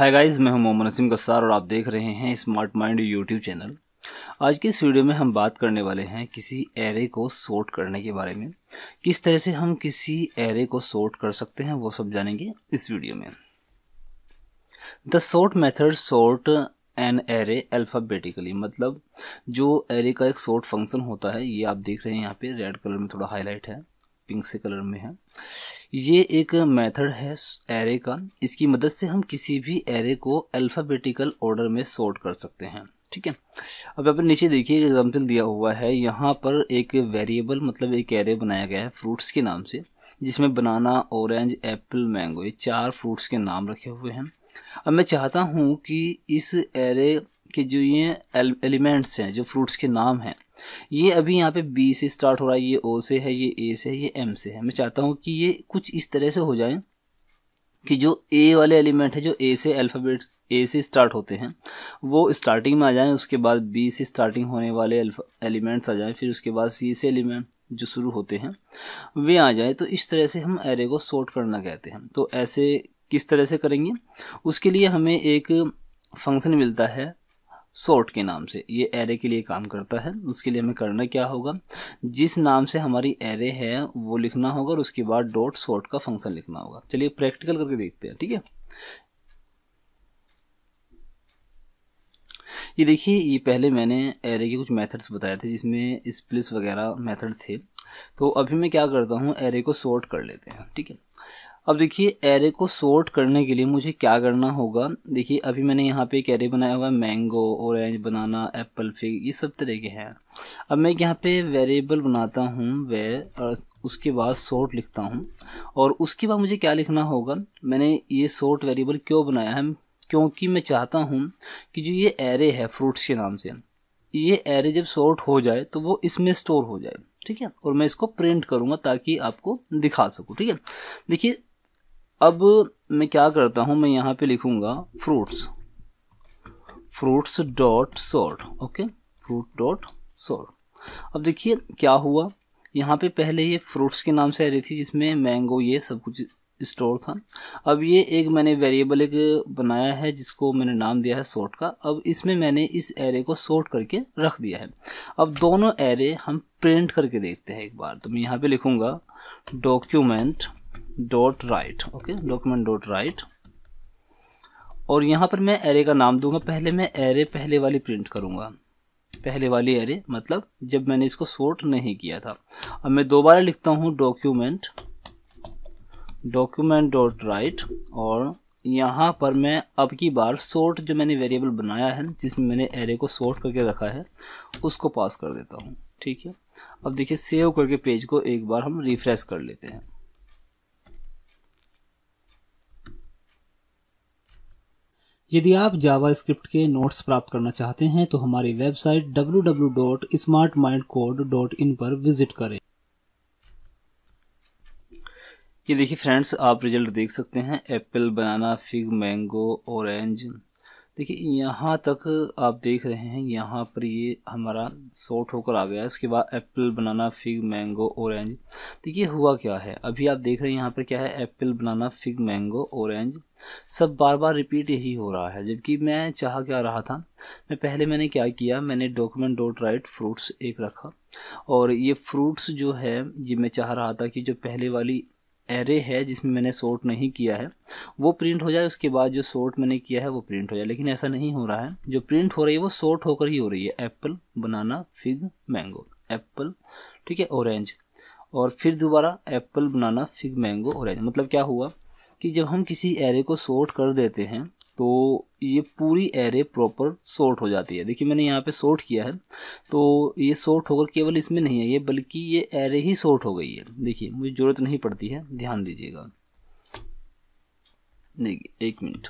hi guys मैं हूं मोहम्मद नसीम गस्सार और आप देख रहे हैं स्मार्ट माइंड यूट्यूब चैनल आज के इस वीडियो में हम बात करने वाले हैं किसी एरे को सॉर्ट करने के बारे में किस तरह से हम किसी एरे को सॉर्ट कर सकते हैं वो सब जानेंगे इस वीडियो में the sort method sort an array alphabetically मतलब जो एरे का एक सॉर्ट फंक्शन होता है ये आप देख रहे हैं यहाँ पे रेड कलर में थोड़ा हाईलाइट है पिंक से कलर में है ये एक मेथड है एरे का इसकी मदद से हम किसी भी एरे को अल्फ़ाबेटिकल ऑर्डर में सॉर्ट कर सकते हैं ठीक है अब यहाँ पर नीचे देखिए एग्जाम्पल दिया हुआ है यहाँ पर एक वेरिएबल मतलब एक एरे बनाया गया है फ्रूट्स के नाम से जिसमें बनाना ऑरेंज एप्पल मैंगो ये चार फ्रूट्स के नाम रखे हुए हैं अब मैं चाहता हूँ कि इस एरे कि जो ये एलिमेंट्स हैं जो फ्रूट्स के नाम हैं ये अभी यहाँ पे बी से स्टार्ट हो रहा है ये ओ से है ये ए से है ये एम से है मैं चाहता हूँ कि ये कुछ इस तरह से हो जाए कि जो ए वाले एलिमेंट है जो ए से अल्फ़ाबेट ए से स्टार्ट होते हैं वो स्टार्टिंग में आ जाएं उसके बाद बी से स्टार्टिंग होने वाले एलिमेंट्स आ जाएं फिर उसके बाद सी से एलिमेंट जो शुरू होते हैं वे आ जाएं तो इस तरह से हम एरे को सॉर्ट करना कहते हैं तो ऐसे किस तरह से करेंगे उसके लिए हमें एक फंक्शन मिलता है सॉर्ट के नाम से ये एरे के लिए काम करता है उसके लिए हमें करना क्या होगा जिस नाम से हमारी एरे है वो लिखना होगा और उसके बाद डॉट सॉर्ट का फंक्शन लिखना होगा चलिए प्रैक्टिकल करके देखते हैं ठीक है ये देखिए ये पहले मैंने एरे के कुछ मेथड्स बताए थे जिसमें स्प्लिस वगैरह मेथड थे तो अभी मैं क्या करता हूँ एरे को सॉर्ट कर लेते हैं ठीक है अब देखिए एरे को सॉर्ट करने के लिए मुझे क्या करना होगा देखिए अभी मैंने यहाँ पे एक एरे बनाया हुआ है mango orange banana apple fig ये सब तरह के हैं अब मैं यहाँ पे वेरिएबल बनाता हूँ वे और उसके बाद सॉर्ट लिखता हूँ और उसके बाद मुझे क्या लिखना होगा मैंने ये सॉर्ट वेरिएबल क्यों बनाया है क्योंकि मैं चाहता हूँ कि जो ये एरे है फ्रूट्स के नाम से ये एरे जब सॉर्ट हो जाए तो वो इसमें स्टोर हो जाए ठीक है और मैं इसको प्रिंट करूँगा ताकि आपको दिखा सकूँ ठीक है देखिए अब मैं क्या करता हूँ मैं यहाँ पे लिखूँगा fruits fruits dot sort okay fruit dot sort अब देखिए क्या हुआ यहाँ पे पहले ये फ्रूट्स के नाम से आ रही थी जिसमें मैंगो ये सब कुछ स्टोर था अब ये एक मैंने वेरिएबल एक बनाया है जिसको मैंने नाम दिया है सॉर्ट का अब इसमें मैंने इस एरे को सॉर्ट करके रख दिया है अब दोनों एरे हम प्रिंट करके देखते हैं एक बार तो मैं यहाँ पे लिखूँगा document dot write okay document dot write और यहाँ पर मैं एरे का नाम दूंगा पहले मैं एरे पहले वाली प्रिंट करूँगा पहले वाली एरे मतलब जब मैंने इसको सोर्ट नहीं किया था अब मैं दोबारा लिखता हूँ डॉक्यूमेंट डॉक्यूमेंट डॉट राइट और यहाँ पर मैं अब की बार सोर्ट जो मैंने वेरिएबल बनाया है जिसमें मैंने एरे को सोर्ट करके रखा है उसको पास कर देता हूँ ठीक है अब देखिए सेव करके पेज को एक बार हम रिफ्रेश कर लेते हैं यदि आप जावास्क्रिप्ट के नोट्स प्राप्त करना चाहते हैं तो हमारी वेबसाइट www.smartmindcode.in पर विजिट करें ये देखिए फ्रेंड्स आप रिजल्ट देख सकते हैं apple banana fig mango orange देखिए यहाँ तक आप देख रहे हैं यहाँ पर ये हमारा सॉर्ट होकर आ गया है उसके बाद apple banana fig mango orange तो ये हुआ क्या है अभी आप देख रहे हैं यहाँ पर क्या है apple banana fig mango orange सब बार बार रिपीट यही हो रहा है जबकि मैं चाह क्या रहा था मैं पहले मैंने क्या किया मैंने डॉक्यूमेंट डॉट राइट फ्रूट्स एक रखा और ये फ्रूट्स जो है ये मैं चाह रहा था कि जो पहले वाली एरे है जिसमें मैंने सॉर्ट नहीं किया है वो प्रिंट हो जाए उसके बाद जो सॉर्ट मैंने किया है वो प्रिंट हो जाए लेकिन ऐसा नहीं हो रहा है जो प्रिंट हो रही है वो सॉर्ट होकर ही हो रही है apple banana fig mango apple ठीक है ऑरेंज और फिर दोबारा apple banana fig mango orange मतलब क्या हुआ कि जब हम किसी एरे को सॉर्ट कर देते हैं तो ये पूरी एरे प्रॉपर सॉर्ट हो जाती है देखिए मैंने यहाँ पे सॉर्ट किया है तो ये सॉर्ट होकर केवल इसमें नहीं है ये बल्कि ये एरे ही सॉर्ट हो गई है देखिए मुझे ज़रूरत नहीं पड़ती है ध्यान दीजिएगा देखिए एक मिनट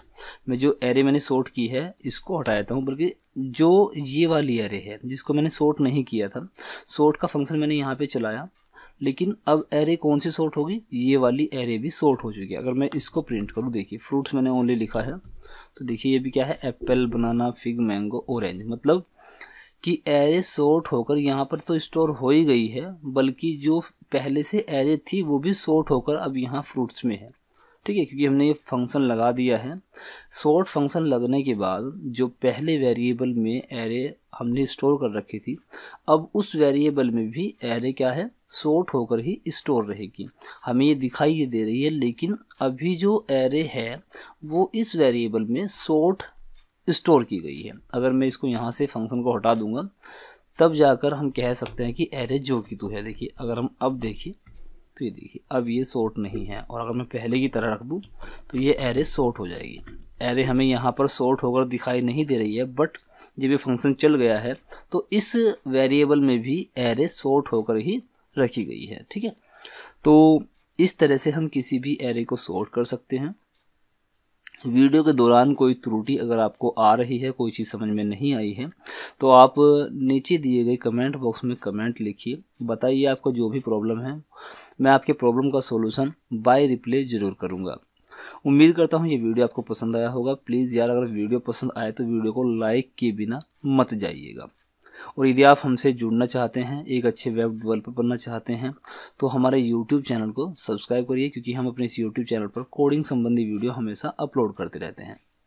मैं जो एरे मैंने सॉर्ट की है इसको हटा देता हूँ बल्कि जो ये वाली एरे है जिसको मैंने सॉर्ट नहीं किया था सॉर्ट का फंक्शन मैंने यहाँ पे चलाया लेकिन अब एरे कौन सी सॉर्ट होगी ये वाली एरे भी सॉर्ट हो चुकी है अगर मैं इसको प्रिंट करूँ देखिए फ्रूट्स मैंने ओनली लिखा है तो देखिए ये भी क्या है apple banana fig mango orange मतलब कि एरे शॉर्ट होकर यहाँ पर तो स्टोर हो ही गई है बल्कि जो पहले से एरे थी वो भी शॉर्ट होकर अब यहाँ फ्रूट्स में है ठीक है क्योंकि हमने ये फंक्शन लगा दिया है शॉर्ट फंक्शन लगने के बाद जो पहले वेरिएबल में एरे हमने स्टोर कर रखी थी अब उस वेरिएबल में भी एरे क्या है शॉर्ट होकर ही स्टोर रहेगी हमें ये दिखाई दे रही है लेकिन अभी जो एरे है वो इस वेरिएबल में सोर्ट स्टोर की गई है अगर मैं इसको यहाँ से फंक्शन को हटा दूंगा तब जाकर हम कह सकते हैं कि एरे जो की तू है देखिए अगर हम अब देखें तो ये देखिए अब ये सोर्ट नहीं है और अगर मैं पहले की तरह रख दूँ तो ये एरे सोर्ट हो जाएगी एरे हमें यहाँ पर सोर्ट होकर दिखाई नहीं दे रही है बट जब ये फंक्शन चल गया है तो इस वेरिएबल में भी एरे सोर्ट होकर ही रखी गई है ठीक है तो इस तरह से हम किसी भी एरे को सोर्ट कर सकते हैं वीडियो के दौरान कोई त्रुटि अगर आपको आ रही है कोई चीज़ समझ में नहीं आई है तो आप नीचे दिए गए कमेंट बॉक्स में कमेंट लिखिए बताइए आपको जो भी प्रॉब्लम है मैं आपके प्रॉब्लम का सोल्यूशन बाय रिप्ले ज़रूर करूँगा उम्मीद करता हूँ ये वीडियो आपको पसंद आया होगा प्लीज़ यार अगर वीडियो पसंद आए तो वीडियो को लाइक किए बिना मत जाइएगा और यदि आप हमसे जुड़ना चाहते हैं एक अच्छे वेब डेवलपर बनना चाहते हैं तो हमारे यूट्यूब चैनल को सब्सक्राइब करिए क्योंकि हम अपने इस यूट्यूब चैनल पर कोडिंग संबंधी वीडियो हमेशा अपलोड करते रहते हैं